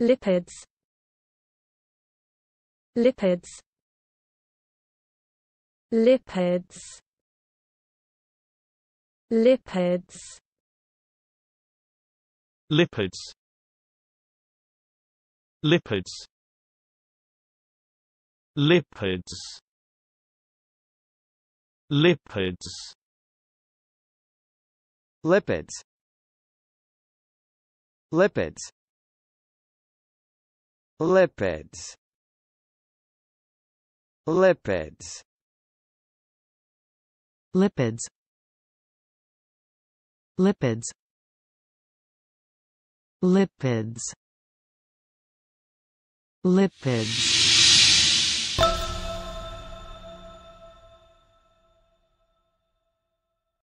lipids lipids lipids lipids lipids lipids lipids lipids lipids lipids lipids lipids lipids lipids lipids lipids